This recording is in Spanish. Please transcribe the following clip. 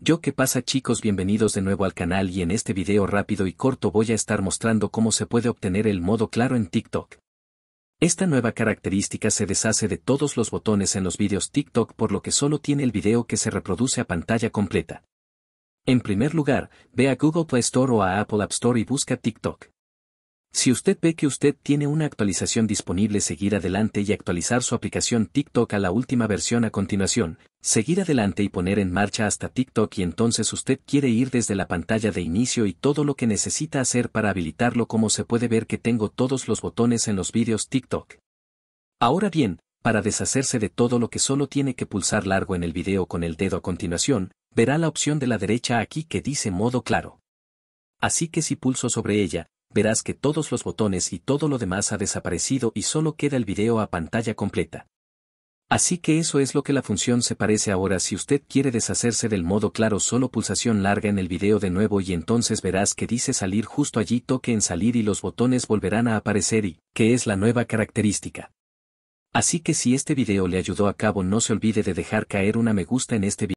Yo qué pasa chicos bienvenidos de nuevo al canal y en este video rápido y corto voy a estar mostrando cómo se puede obtener el modo claro en TikTok. Esta nueva característica se deshace de todos los botones en los vídeos TikTok por lo que solo tiene el video que se reproduce a pantalla completa. En primer lugar, ve a Google Play Store o a Apple App Store y busca TikTok. Si usted ve que usted tiene una actualización disponible, seguir adelante y actualizar su aplicación TikTok a la última versión a continuación, seguir adelante y poner en marcha hasta TikTok y entonces usted quiere ir desde la pantalla de inicio y todo lo que necesita hacer para habilitarlo como se puede ver que tengo todos los botones en los vídeos TikTok. Ahora bien, para deshacerse de todo lo que solo tiene que pulsar largo en el video con el dedo a continuación, verá la opción de la derecha aquí que dice modo claro. Así que si pulso sobre ella, verás que todos los botones y todo lo demás ha desaparecido y solo queda el video a pantalla completa. Así que eso es lo que la función se parece ahora si usted quiere deshacerse del modo claro solo pulsación larga en el video de nuevo y entonces verás que dice salir justo allí toque en salir y los botones volverán a aparecer y, que es la nueva característica. Así que si este video le ayudó a cabo no se olvide de dejar caer una me gusta en este video.